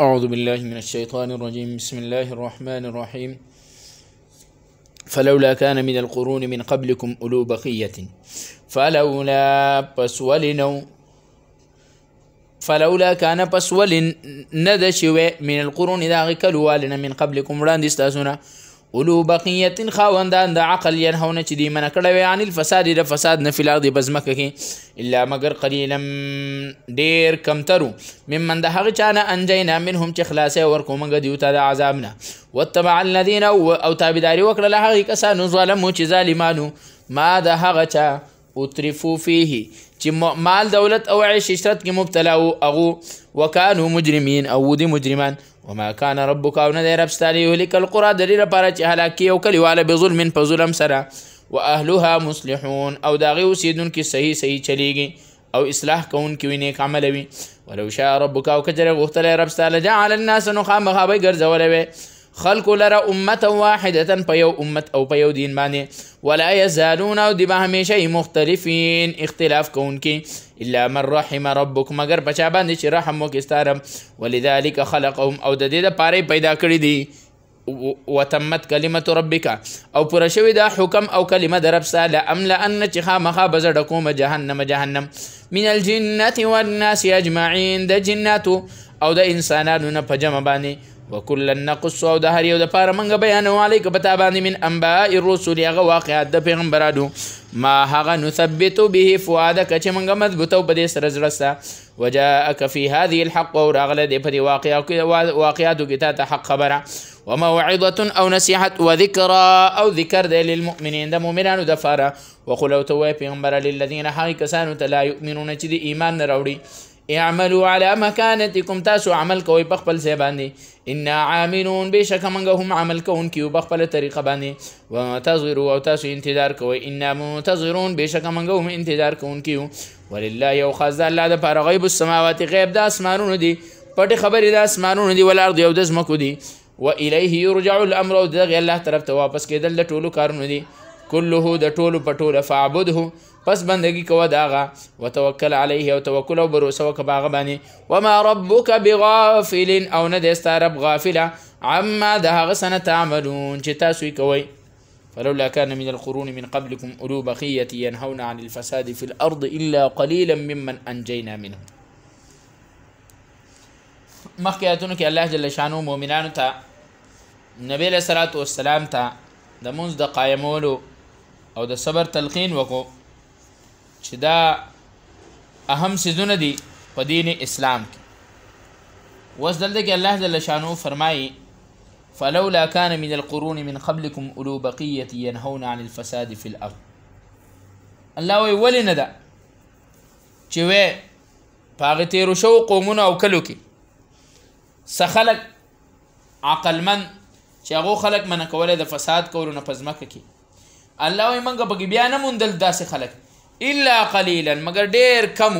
أعوذ بالله من الشيطان الرجيم بسم الله الرحمن الرحيم فلولا كان من القرون من قبلكم أولو بقية فلولا بسولن فلولا كان بسولن ندشوا من القرون إذا غكلوا لنا من قبلكم راندستاسونا اولو بقیت خواندان دا عقل ينهونه چې دی من کړه وی عن الفساد دا فساد نه لاغ دی بزمکه کې الا مگر قليلا ډیر کمترو ممن دا هغه چانه انجینا منهم چې خلاسه ورکو مونږ دیو تا دا عذابنا واتبع الذين او تابعداري وکړه له هغه کسانو ظلمو چې ظالمانو ما دا هغه چا اترفو فيه چې مال دولت او عیش عشرت کې مبتلا وو هغو وکانو مجرمین او دي مجرمان وما كان ربك او نه دی رب ستا لیهلک القرا د دې لپاره چې هلاک یو کلیواله بظلم په ظلم سره واهلها مصلحون او د هغې اوسیدونکي صحیح صحیح چلیږي او اصلاح کوونکي وي نیک عمله وي ولو شاء ربک او که چېرې غوښتلی رب ستا لجعل الناس نو خامخا به یې ګرځولی وی خلق لرا أمة واحده په یو امت او په یو دین ولا یزالون او دبا شيء همیشه مختلفین اختلاف کوونکي الا من رحم ربک مگر بچا باندې چې رحم وکستاره ولذلك خلقهم او دا دې لپاره پیدا کړی دي وتمت كلمة ربك او پر دا حکم او کلمه درب ساله أم ان چې خامخا بزړه جهنم جهنم من الجنه والناس اجمعين دا جناتو او دا انسانانو نه په جمع وكل نقص او ده هر یو د پاره منګه بیان علی من انباء الرسل هغه واقعات د پیغمبرانو ما هغه نثبت به فؤادک چې منګه مضبوطو په دې سره زړستا وجاءک هذه الحق او راغله دې په واقعاتو واقعاتو کې ته حق خبره وموعظه او نصيحه وذكرى او ذكر دې للمؤمنين د مؤمنانو د فاره وقل تو پیغمبر للذين حقیقسان کسانو تلا يؤمنون د ایمان نه اعملوا على مكانتكم تاسو عمل کوي په خپل ځای باندې ان عاملون بشک موږ هم عمل کوونکي په خپل طریقه باندې وانتظروا او تاسو انتظار کوي ان منتظرون بشک موږ هم انتظار کوونکي ولله یو خاص الله د پر غیب السماوات غیب د اسمانونو دي پټه خبرې د اسمانونو دي ولارد یو د زمکو دي و الیه یرجع الامر او دغه الله طرف ته واپس کېدل د ټولو کارونه دي كله د ټول پټول فعبده پس بندگی کوه داغه وتوکل علیه او توکل او بروسه وکه باغه باندې وما ربک بغافل او نه است رب غافله عما د هغه تعملون چې تاسو یې کوئ فلولا كان من القرون من قبلكم أولو بقية ينهون عن الفساد في الأرض إلا قليلا ممن أنجينا منهم مخکې آیتونو کې الله جل شانو مؤمنانو ته نبی له صلوات ته د مونږ د قایمولو او د صبر تلقین وکړو چې دا اهم سيزونه دي په دین اسلام کې وس دلته کې الله جل شانو فرمایي فلولا كان من القرون من قبلكم اولو بقيه ينهون عن الفساد في الارض الله وی ولنه ده چې و پاغه تیر شو قومونه او کلو کې سخلق عقل من چې هغه خلق من کوله د فساد کولو نه پزمکه کې الله وي منګه پکې بیا نه مندل داسې خلک الا قليلا مگر ډیر کم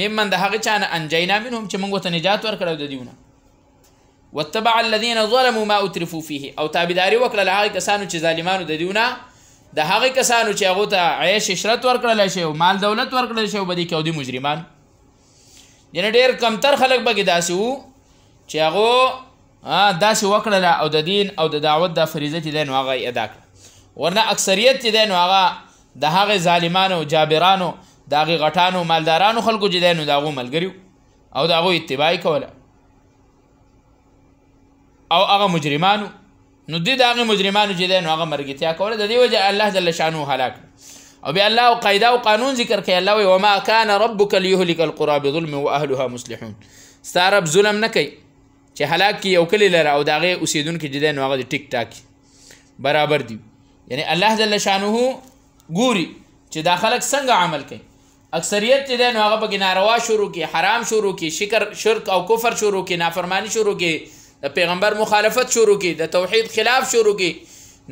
ممن د هغه چانه انجینا منهم چې موږ ته نجات ورکړو د دیونه واتبع الذين ظلموا ما اترفوا فيه او تابعداري وکړه له هغه کسانو چې ظالمانو د دیونه د هغه کسانو چې هغه ته عیش شرط ورکړل شي او مال دولت ورکړل شي او بدی کې او دي مجرمان یعنی ډیر کمتر خلک بګی داسې وو چې هغه داسې وکړه او د دین او د دعوت د فریضه چې دین واغې ادا کړ ورنه اکثریت چې دین هغه د هغه ظالمانو جابرانو د هغه غټانو مالدارانو خلکو چې دین داغو ملګریو او داغو اتباع کوله او هغه مجرمانو نو دې داغه مجرمانو چې دین هغه مرګتیا کوله د دې وجه الله جل شانو هلاک او بیا الله او قاعده او قانون ذکر کوي الله وي وما كان ربك ليهلك القرى بظلم واهلها مصلحون ستارب ظلم نه کوي چې هلاک کی یو کلی لره او داغه اوسیدونکو چې دین هغه ټیک ټاک برابر دی یعنی الله جل شانه ګوري چې دا خلک څنګه عمل کوي اکثریت چې ده نو هغه به ناروا شروع کی حرام شروع کی شکر شرک او کفر شروع کی نافرمانی شروع کی د پیغمبر مخالفت شروع کی د توحید خلاف شروع کی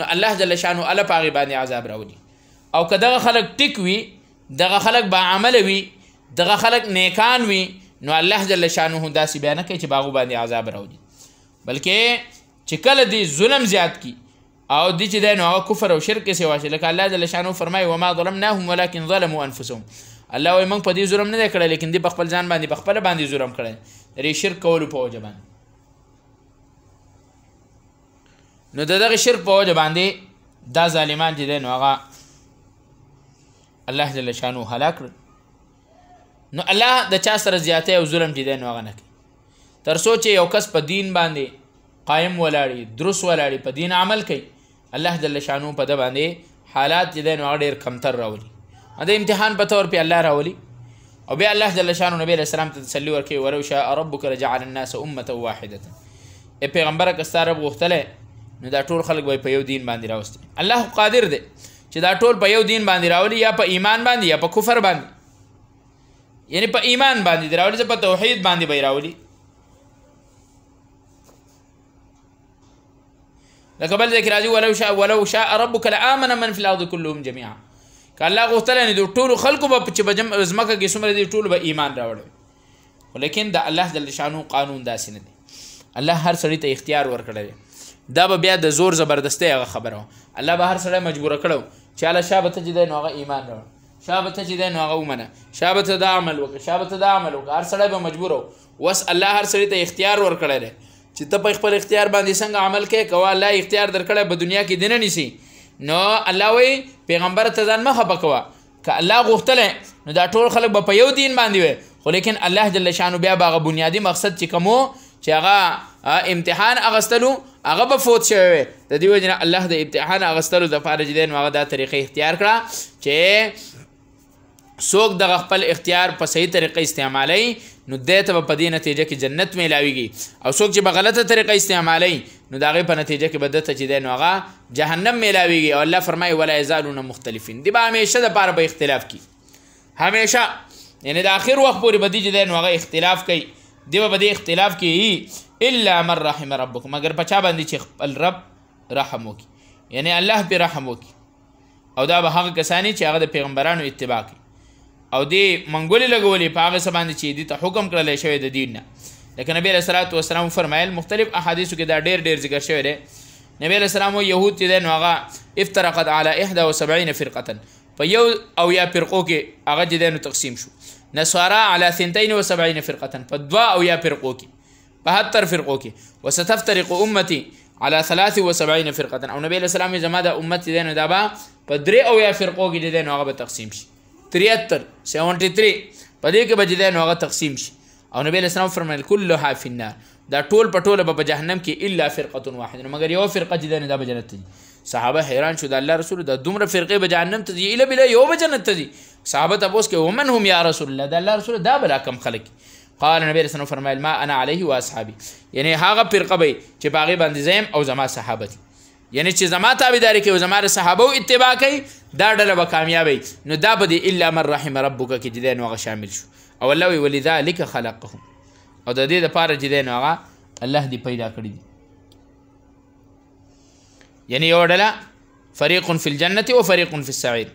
نو الله جل شانه الله پاغي باندې عذاب راوړي او کداغه خلک ټیک وي دغه خلک با عمل وي دغه خلک نیکان وي نو الله جل شانه داسې بیان کوي چې باغ باندې عذاب راوړي بلکې چې کله دی ظلم زیات کی او دي چې ده نو کفر او شرک سوا شي لکه الله جل شانو فرمایي وما ظلمناهم ولكن ظلموا انفسهم الله وي موږ په دې ظلم نه کړل لیکن دې بخپل ځان باندې بخپل باندې ظلم کړل ری شرک کول په وجه باندې نو دغه شرک په وجه باندې دا ظالمان چې ده نو هغه الله جل شانو هلاک نو الله د چا سره زیاته او ظلم چې ده نو هغه نه کوي تر سوچ یو کس په دین باندې قائم ولاړي درس ولاړي په دین عمل کوي الله جل شانو په د باندې حالات چې دین واغ ډیر کمتر راولي دا امتحان په تور په الله راولي او بیا الله جل شانو نبی رسول الله تسلی ورکي ورو شاء ربک رجعل الناس امه واحده ای پیغمبر کستاره غوښتله نو دا ټول خلک به په یو دین باندې راوستي الله قادر دی چې دا ټول په یو دین باندې راولي یا په ایمان باندې یا په کفر باندې یعنی په ایمان باندې راولي په توحید باندې به راولي لکه بل ذکر راځي ولو شاء ولو شاء ربك لآمن من في الارض كلهم جميعا کله غوښتل نه د ټولو خلکو په چې بجم ازمکه کې سمره دي ټولو به ایمان راوړي ولیکن د الله جل شانو قانون داسې نه دی الله هر سړی ته اختیار ورکړي دا به بیا د زور زبردستۍ هغه خبره الله به هر سړی مجبور کړو چې الله شابه ته جدي نو هغه ایمان راوړي شابه ته چې دی نو هغه ومنه شابه ته دا عمل وکړه شابه ته دا عمل وکړه هر سړی به مجبور وس الله هر سړی ته اختیار ورکړی دی چې ته په خپل اختیار باندې څنګه عمل کې کوه الله اختیار درکړه په دنیا کې دینه نسی نو الله وی پیغمبر ته ځان مخه پکوه که الله غوښتل نو دا ټول خلک به په یو دین باندې وي خو لیکن الله جل شانو بیا باغه بنیادی مقصد چې کومو چې هغه امتحان اغستلو هغه به فوت شوی وي د دې وجنه الله د امتحان اغستلو د فارج دین هغه دا طریقې اختیار کړه چې څوک د خپل اختیار په صحیح طریقه استعمالي نو دته په دې نتیجه کې جنت میلاويږي او څوک چې په غلطه طریقه استعمالي نو داغه په نتیجه کې بدته چې دین هغه جهنم میلاويږي او الله فرمایي ولا یزالون مختلفین دی به همیشه د پاره به اختلاف کی همیشه یعنی د اخر وخت پورې به دې دین هغه اختلاف کوي دی به دې اختلاف کوي الا من رحم ربک مگر په چا باندې چې خپل رب رحم وکي یعنی الله به رحم وکي او دا به هغه کسانی چې هغه د پیغمبرانو اتباع کوي او دی منګولې لګولې په هغه سباندې چې دې ته حکم کړل شوی د دین نه لکه نبی رسول الله والسلام فرمایل مختلف احادیثو کې دا ډېر ډېر ذکر شوی دی نبی رسول الله يهود چې نو هغه افترقت على 71 فرقه په یو او یا فرقو کې هغه چې نو تقسیم شو نصارا على 72 فرقه په دوا او یا فرقو کې په 70 فرقو کې وستفترق امتي على 73 فرقه او نبی رسول الله زما د امت دې نو دا به په درې او یا فرقو کې دې نو هغه به تقسیم شي 73 73 په دې کې بجدا نو هغه تقسیم شي او نبی اسلام فرمایل كلها في النار دا ټول په ټوله په جهنم کې الا فرقه واحده مگر یو فرقه چې دا به جنت ته صحابه حیران شو د الله رسول د دومره فرقه به جهنم ته دی اله بلا یو به جنت ته دی صحابه تاسو کې ومن هم یا رسول الله د الله رسول دا بلا کم خلک قال نبی رسول فرمایل ما انا علیه واصحابي یعنی هغه فرقه به چې باغی باندې زم او زما صحابه دي یعنی چې زما تابعداري کوي زما د صحابه او اتباع کوي دا ډله به کامیابی نو دا به د الا من رحم ربک کې جدي نو هغه شامل شو او الله وی ولذالک خلقهم او د دې لپاره جدي نو هغه الله دې پیدا کړی دي یعنی یو ډله فریق فی الجنه او فریق فی السعیر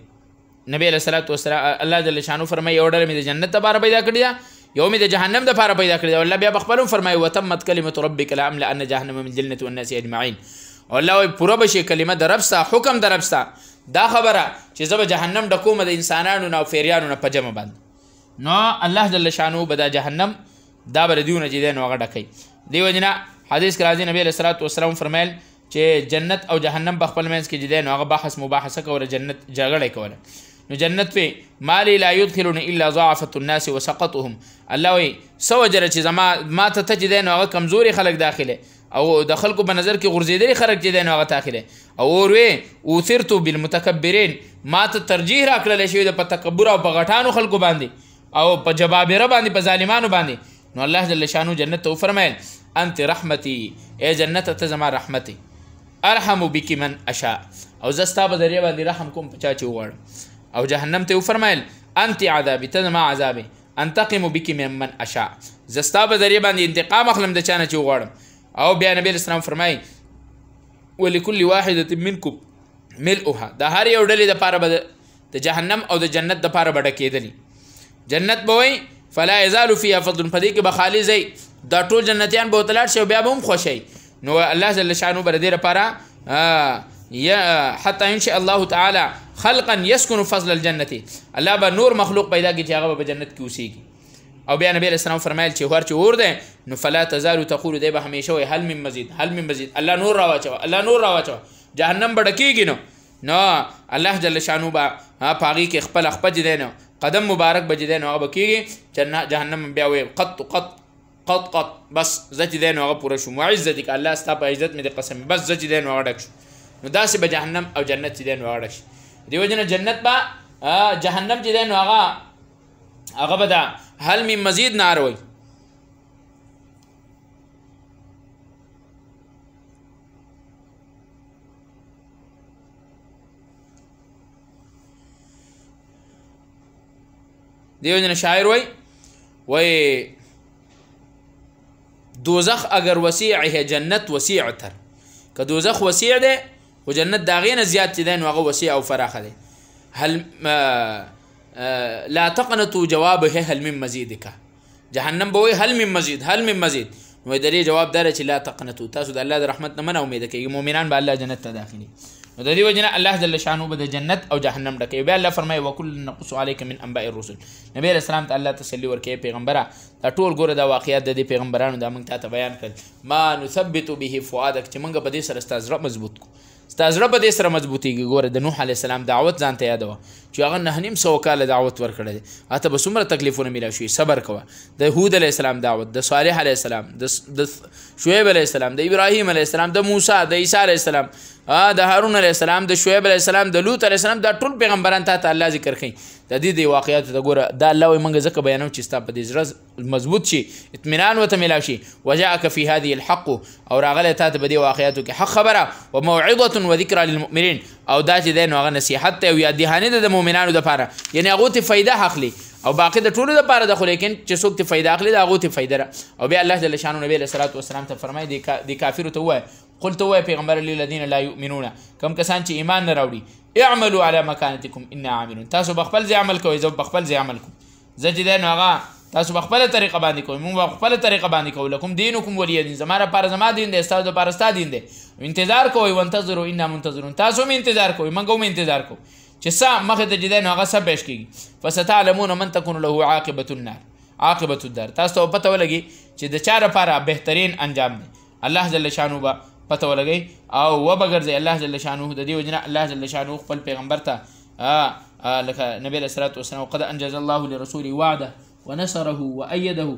نبی علیہ الصلوۃ والسلام الله جل شانو فرمایي یو ډله مې د جنت لپاره پیدا کړی ده یوم د جهنم د لپاره پیدا کړی او الله بیا بخپلون فرمایي وتمت کلمه ربک لاملا ان جهنم من الجنه والناس اجمعين الله پوره بشي کلمه در رب سا حکم در رب سا دا خبره چې زب جهنم د کوم د انسانانو نه او فیریانو نه پجمه باندې نو الله جل شانو بدا جهنم دا بر دیونه جیدې نو غډه کوي دیو جنا حدیث کرا دی نبی صلی الله علیه وسلم فرمایل چې جنت او جهنم په خپل منځ کې جیدې نو هغه بحث مباحثه کوي جنت جګړه کوي نو جنت په مالی لا يدخلون الا ضعفه الناس وسقطهم الله وي سو جره چې زما ما ته تجدين او کمزوري خلک داخله او د خلکو په نظر کې غورځېدلې خلک چې دی نو هغه تاخیر او اور وی اوثرتو بالمتکبرین ما ته ترجیح راکړل شوی د په تکبر او په غټانو خلکو باندې او په جبابره باندې په ظالمانو باندې نو الله جل شانو جنت ته فرمایل انت رحمتي اے جنت ته زما رحمتي ارحم بك من اشاء او زستا په ذریعہ باندې رحم کوم په چا چې وغواړم او جهنم ته فرمایل انت عذابي ته زما عذابي انتقم بك من من اشاء زستا په ذریعہ باندې انتقام اخلم د چانه چې وغواړم او بیا نبی اسلام فرمای ولکل واحده منکم ملؤها د هر یو ډلې د پاره بد د جهنم او د جنت د پاره بډه کېدلی جنت به وای فلا یزال فیها فضل فدی کې به خالی زی دا ټول جنتیان به تلل شي بیا به هم خوشی نو الله جل شانو بر دې لپاره یا حتی ان شاء الله تعالی خلقا يسكن فضل الجنه الله به نور مخلوق پیدا کی چې هغه به جنت کې اوسيږي او بیا نبی اسلام فرمایل چې هر چې اور ده نو فلا تزال تقول دی به همیشه وي هل من مزید هل من مزید الله نور راوچو الله نور راوچو جهنم بډکیږي نو نو الله جل شانو با پاغي کې خپل خپج دینو قدم مبارک بجیدین هغه بکیږي جهنم بیا وي قط قط قط قط بس زج دین هغه پوره شو معزتک الله ستا په عزت مې قسم بس زج دین هغه ډک شو نو داسې به جهنم او جنت دین هغه ډک شي دیو جن جنت با جهنم چې دین هغه هغه به هل من مزيد ناروي ديو جنا شاعر وي وي دوزخ اگر وسیعه جنت وسيع تر كدوزخ وسيع ده وجنت داغين زيادة دين وغو وسيع وفراخ ده هل آه لا تقنطوا جوابه هل من مزيدك جهنم به هل من مزید هل من مزید نو درې جواب دار چې لا تقنطوا تاسو د الله د رحمت نه منه امید کوي مؤمنان به الله جنت ته داخلي نو د دې وجنه الله جل شانو به د جنت او جهنم ډکوي بیا الله فرمایي وکل نقص عليك من انباء الرسل نبی اسلام ته الله تسلی ورکوي پیغمبره دا ټول ګوره دا واقعیات د دې پیغمبرانو دا موږ ته بیان کړ ما نثبت به فؤادك چې موږ به دې سره ستاسو مضبوط کو ستاسو په دې سره مضبوطیږي ګوره د نوح علی السلام دعوت ځانته یادوه چې هغه نه نیم سو کال دعوت ورکړی دی اته به څومره تکلیفونه میلا شي صبر کوه د هود علی السلام دعوت د صالح علی السلام د شعیب علی السلام د ابراهیم علی السلام د موسی د عیسی علی السلام ا د هارون علی السلام د شعیب علی السلام د لوط علی السلام د ټول پیغمبران ته الله ذکر کړي د دې د واقعیت د ګوره دا الله وي منګه زکه بیانو چې ستاسو په دې زړه مضبوط شي اطمینان وته ملا شي وجاءك في هذه الحق او راغله ته په دې واقعیتو کې حق خبره وموعظه وذکر للمؤمنین او دا چې د نوغه نصيحت او یا دهانه د مؤمنانو لپاره یعنی هغه ته فائدہ حقلی او باقی د ټولو لپاره د خو لیکن چې څوک ته فائدہ اخلي دا هغه ته فائدہ او بیا الله جل شانو نبی صلی الله علیه وسلم ته فرمایي د کافر ته وای قلت وای پیغمبر علی الذين لا يؤمنون کم کسان چې ایمان نه راوړي اعملوا على مكانتكم ان عاملون تاسو بخپل ځای عمل کوئ زه بخپل ځای عمل کوم زه چې دین هغه تاسو بخپل طریقه باندې کوئ موږ بخپل طریقه باندې کوو لکم دینکم ولی دین زماره پر زما دین دی تاسو پر ستا دین دی انتظار کوئ وانتظروا ان منتظرون تاسو هم انتظار کوئ موږ هم انتظار کوو چې سا مخه ته جدي نه هغه سب بهش کیږي فستعلمون من تكون له عاقبه النار عاقبه الدار تاسو پته ولګي چې د چا لپاره بهترین انجام دی الله جل شانو با پته ولګي او و بغرځي الله جل شانو د دې وجنه الله جل شانو خپل پیغمبر ته لکه نبی له سلام والسلام قد انجز الله لرسول وعده ونصره وايده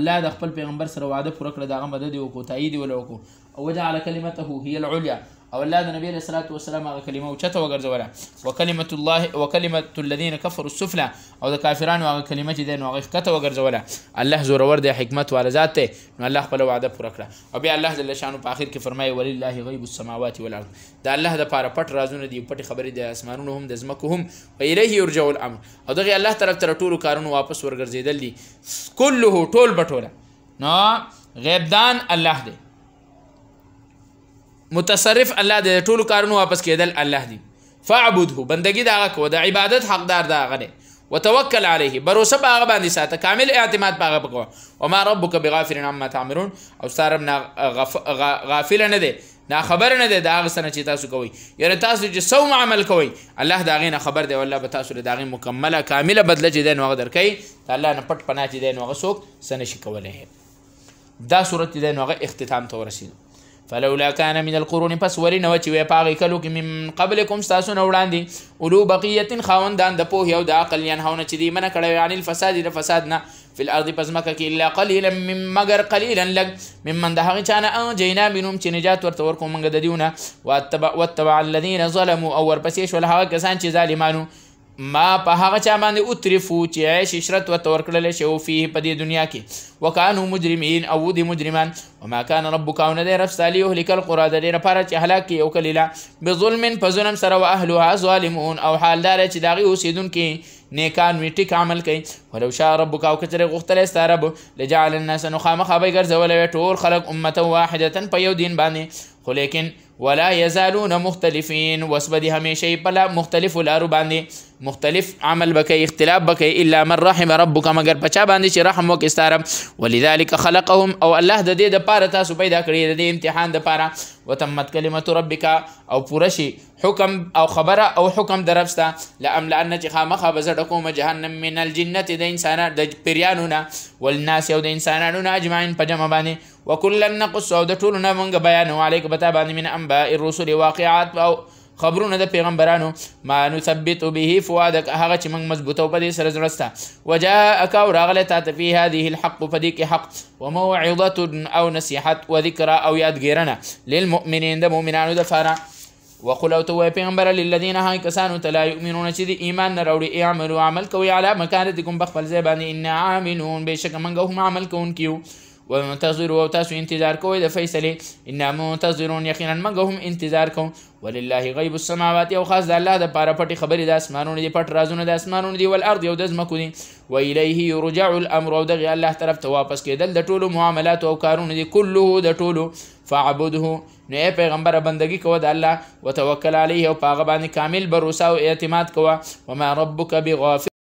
الله د خپل پیغمبر سره وعده پوره کړ دغه مدد او کوتای ولوکو او وجعل كلمته هي العليا او الله د نبی صلی الله و سلم هغه کلمه اوچته وګرځوله وکلمه الله وکلمه الذين كفروا السفلى او د کافرانو هغه کلمه چې د نو هغه کته وګرځوله الله زورور دی حکمت وال ذات ته نو الله خپل وعده پوره کړه او بیا الله جل شانو په اخر کې فرمایي ولله غیب السماوات والارض دا الله د پاره پټ رازونه دي پټ خبرې د اسمانونو هم د زمکو هم و الیه یرجع الامر او دغه الله طرف تر ټولو کارونو واپس ورګرځیدل دي كله ټول بټوله نو غیبدان الله دی متصرف الله د ټولو کارونو واپس کېدل الله دی فعبده بندگی دا کو د عبادت حقدار دا غنه وتوکل علیه بروسه باغ باندې ساته کامل اعتماد باغ پکو او ما ربک بغافل عما تعملون او ستارب نا غف... غافل نه دی نا خبر نه دی دا غسنه چې تاسو کوی یره تاسو چې سو عمل کوی الله دا غینه خبر دی والله به تاسو دا غین مکمله کامله بدله چې دین وغدر کوي الله نه پټ پناه چې دین وغسوک سنه شي کوله دا صورت دین وغه اختتام ته ورسید فلولا كان من القرون پس ولی نو چې وی پاغي کلو کې من قبلکم تاسو نو وړاندې اولو بقيه خوندان د پوهه او د عقل یان هونه چې دی منه کړو یعنی الفساد د فساد نه فی الارض پس مکه کې الا قليلا مم مگر قليلا لګ ممن د هغه چانه ان جینا بنوم چې نجات ورته ورکوم موږ د دیونه واتبع واتبع الذين ظلموا او ورپسې شول هغه کسان چې ظالمانو ما په هغه چا باندې اترفو چې عیش عشرت ورته ورکړل شو فيه په دې دنیا کې وکانو مجرمین او دي مجرمان وما كان ربك او ندی رب سالی اهلک القرى د دې لپاره چې هلاک یو کلیله بظلم په ظلم سره او اهلها ظالمون او حالدار چې داغي اوسیدونکو نیکان وی ټیک عمل کوي ولو شاء ربک او کچره غختل استرب لجعل الناس نخامه خبي ګرځول ټول خلق امته واحده په یو دین باندې خو لیکن ولا يزالون مختلفين وس هميشي بلا مختلف لا باندې مختلف عمل بك اختلاف بك الا من رحم ربك مگر بچا باندي چې رحم وک استاره ولذلك خلقهم او الله د دې د پاره تاسو پیدا کړی د امتحان د پاره وتمت كلمه ربك او پورشي حكم او خبره او حكم درفستا لامل ان چې خامخه بزړه جهنم من الجنه د انسان د پریانونه والناس او د انسانانو اجمعين پجمع باندې وكلا نقص او د ټولو نه مونږ بیان عليك بتا باندې من انباء الرسل واقعات او خبرونه د پیغمبرانو ما نثبت به فؤادك هغه چې مونږ مضبوطه په دې سره زړستا وجاءك او راغله تا فی هذه الحق فديك حق وموعظه او نصیحت وذكرى او یادګیرنه للمؤمنين د مؤمنانو د فارا وقل او تو پیغمبر للذين ها کسانو تلا يؤمنون چې د ایمان نه راوړي اعملوا عمل کوي على مكانتكم بخبل زبان ان عاملون بشك مونږ هم عمل کوونکیو والمنتظر او تاسو انتظار کوئ د فیصلې ان منتظرون یقینا موږ هم انتظار کوو ولله غیب السماوات او خاص د الله د پاره پټې خبرې د اسمانونو دي پټ رازونه د اسمانونو دي ول ارض او د ځمکو دي و الیه یرجع الامر او دغه الله طرف ته واپس کېدل د ټولو معاملات او کارونه دي كله د ټولو فعبده نو اے پیغمبر بندگی کوه د الله وتوکل علیه او پاغه باندې کامل بروسه او اعتماد کوه وما ربک بغافل